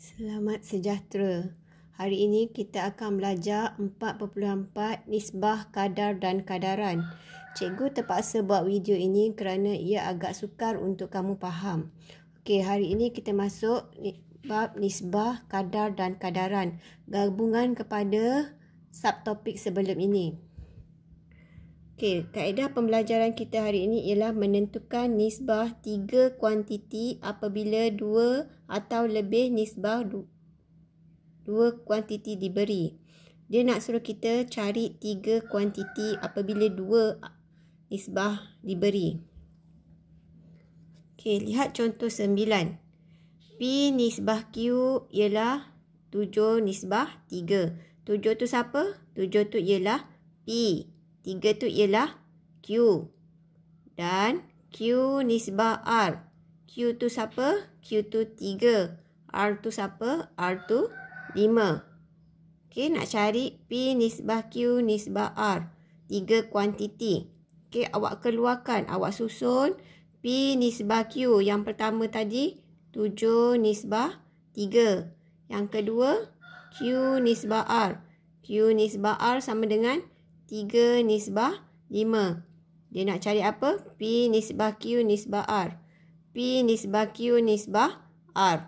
Selamat sejahtera. Hari ini kita akan belajar 4.4 nisbah kadar dan kadaran. Cikgu terpaksa buat video ini kerana ia agak sukar untuk kamu faham. Okey, hari ini kita masuk bab nisbah kadar dan kadaran. Gabungan kepada subtopik sebelum ini. Okey, kaedah pembelajaran kita hari ini ialah menentukan nisbah tiga kuantiti apabila dua atau lebih nisbah du- dua kuantiti diberi. Dia nak suruh kita cari tiga kuantiti apabila dua nisbah diberi. Okey, lihat contoh sembilan. P nisbah Q ialah tujuh nisbah tiga. Tujuh tu siapa? Tujuh tu ialah P. Tiga tu ialah Q. Dan Q nisbah R. Q tu siapa? Q tu tiga. R tu siapa? R tu lima. Okey, nak cari P nisbah Q nisbah R. Tiga kuantiti. Okey, awak keluarkan. Awak susun P nisbah Q. Yang pertama tadi, tujuh nisbah tiga. Yang kedua, Q nisbah R. Q nisbah R sama dengan 7. 3 nisbah 5. Dia nak cari apa? P nisbah Q nisbah R. P nisbah Q nisbah R.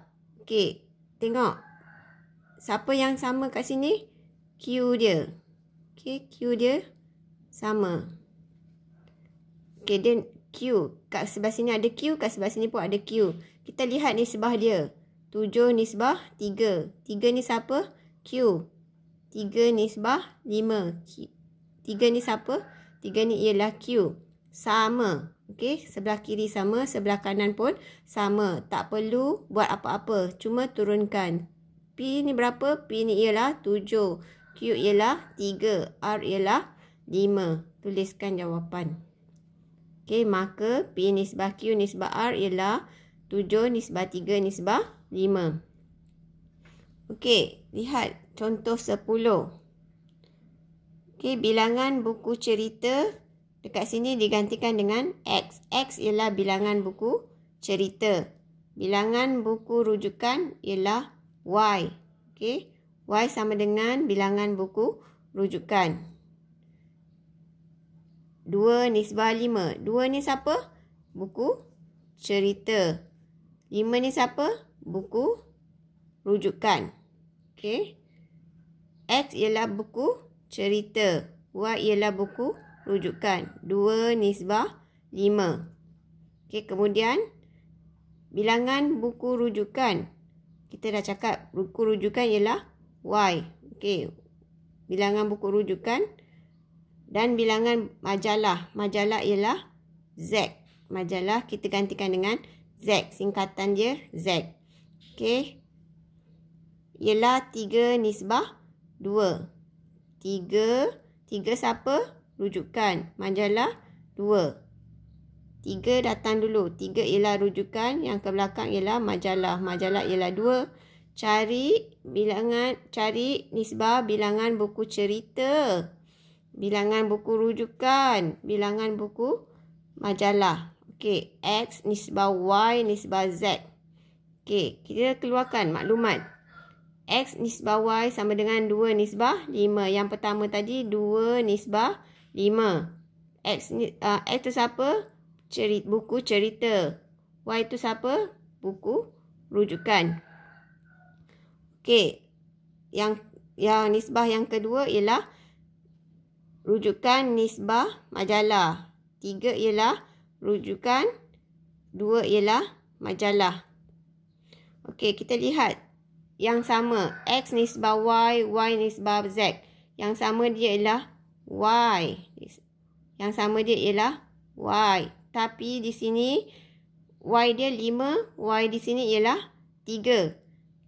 Okey. Tengok. Siapa yang sama kat sini? Q dia. Okey. Q dia sama. Okey. Dia Q. Kat sebelah sini ada Q. Kat sebelah sini pun ada Q. Kita lihat nisbah dia. 7 nisbah 3. 3 ni siapa? Q. 3 nisbah 5 tiga ni siapa? Tiga ni ialah Q. Sama. Okey, sebelah kiri sama, sebelah kanan pun sama. Tak perlu buat apa-apa. Cuma turunkan. P ni berapa? P ni ialah tujuh. Q ialah tiga. R ialah lima. Tuliskan jawapan. Okey, maka P nisbah Q nisbah R ialah 7 nisbah 3 nisbah lima. Okey, lihat contoh sepuluh. Okey, bilangan buku cerita dekat sini digantikan dengan X. X ialah bilangan buku cerita. Bilangan buku rujukan ialah Y. Okay, Y sama dengan bilangan buku rujukan. 2 nisbah 5. 2 ni siapa? Buku cerita. 5 ni siapa? Buku rujukan. Okay. X ialah buku Cerita. Wa ialah buku rujukan. Dua nisbah lima. Okay kemudian bilangan buku rujukan. Kita dah cakap buku rujukan ialah Y. Okay Bilangan buku rujukan dan bilangan majalah. Majalah ialah Z. Majalah kita gantikan dengan Z. Singkatan dia Z. Okay Ialah tiga nisbah dua. Tiga. Tiga siapa? Rujukan. Majalah. Dua. Tiga datang dulu. Tiga ialah rujukan. Yang ke belakang ialah majalah. Majalah ialah dua. Cari bilangan, cari nisbah bilangan buku cerita. Bilangan buku rujukan. Bilangan buku majalah. Okey. X nisbah Y nisbah Z. Okey. Kita keluarkan maklumat. X nisbah Y sama dengan 2 nisbah 5. Yang pertama tadi 2 nisbah 5. X, uh, X tu siapa? Cerit, buku cerita. Y tu siapa? Buku rujukan. Okey. Yang yang nisbah yang kedua ialah rujukan nisbah majalah. Tiga ialah rujukan. Dua ialah majalah. Okey, kita lihat yang sama. X nisbah Y, Y nisbah Z. Yang sama dia ialah Y. Yang sama dia ialah Y. Tapi di sini Y dia 5, Y di sini ialah 3.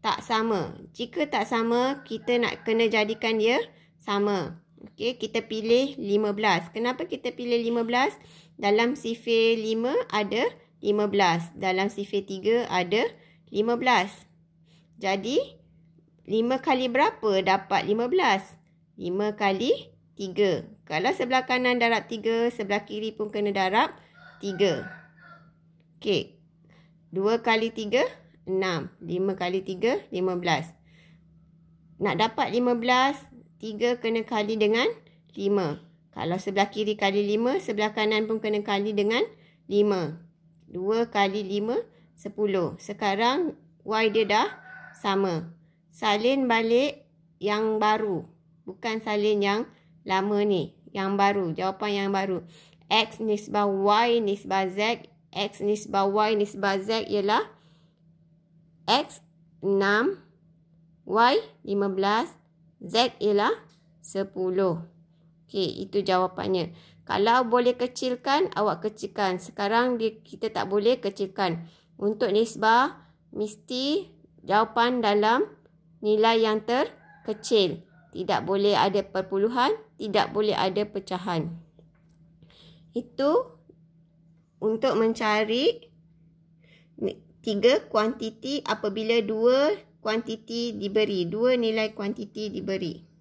Tak sama. Jika tak sama, kita nak kena jadikan dia sama. Okey, kita pilih 15. Kenapa kita pilih 15? Dalam sifir 5 ada 15. Dalam sifir 3 ada 15. 15. Jadi, 5 kali berapa dapat 15? 5 kali 3. Kalau sebelah kanan darab 3, sebelah kiri pun kena darab 3. Okey. 2 kali 3, 6. 5 kali 3, 15. Nak dapat 15, 3 kena kali dengan 5. Kalau sebelah kiri kali 5, sebelah kanan pun kena kali dengan 5. 2 kali 5, 10. Sekarang Y dia dah sama. Salin balik yang baru. Bukan salin yang lama ni. Yang baru. Jawapan yang baru. X nisbah Y nisbah Z. X nisbah Y nisbah Z ialah X 6, Y 15, Z ialah 10. Okey, itu jawapannya. Kalau boleh kecilkan, awak kecilkan. Sekarang dia, kita tak boleh kecilkan. Untuk nisbah, mesti jawapan dalam nilai yang terkecil. Tidak boleh ada perpuluhan, tidak boleh ada pecahan. Itu untuk mencari tiga kuantiti apabila dua kuantiti diberi, dua nilai kuantiti diberi.